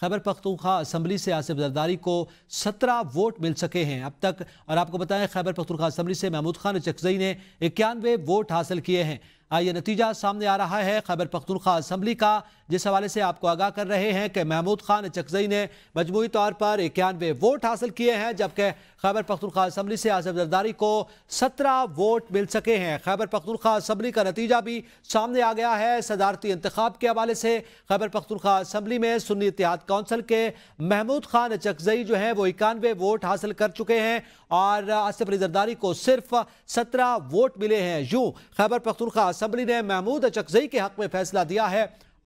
Khyber Pakhtunkhwa assembly से आसिफ जरदारी को सत्रह वोट मिल सके हैं अब तक और आपको बताएं खैबर पख्तूखा असम्बली से महमूद खान चकजई ने इक्यानवे वोट हासिल किए हैं यह नतीजा सामने आ रहा है खैबर पख्तनख्वा असम्बली का जिस हवाले से आपको आगाह कर रहे हैं कि महमूद खान चकजई ने मजमू तौर पर इक्यानवे वोट हासिल किए हैं जबकि खैबर पख्तनख्वा असम्बली से आसफ जरदारी को सत्रह वोट मिल सके हैं खैबर पख्तनख्वा असम्बली का नतीजा भी सामने आ गया है सदारती इंतब के हवाले से खैबर पख्तनख्वा असम्बली में सुन्नी इतिहाद कौंसिल के महमूद खान चकजई जो हैं वो इक्यानवे वोट हासिल कर चुके हैं और आसफ अली जरदारी को सिर्फ सत्रह वोट मिले हैं यूं खैबर पख्तनख्वा असम्बली ने महमूद अचकजई के हक में फैसला दिया है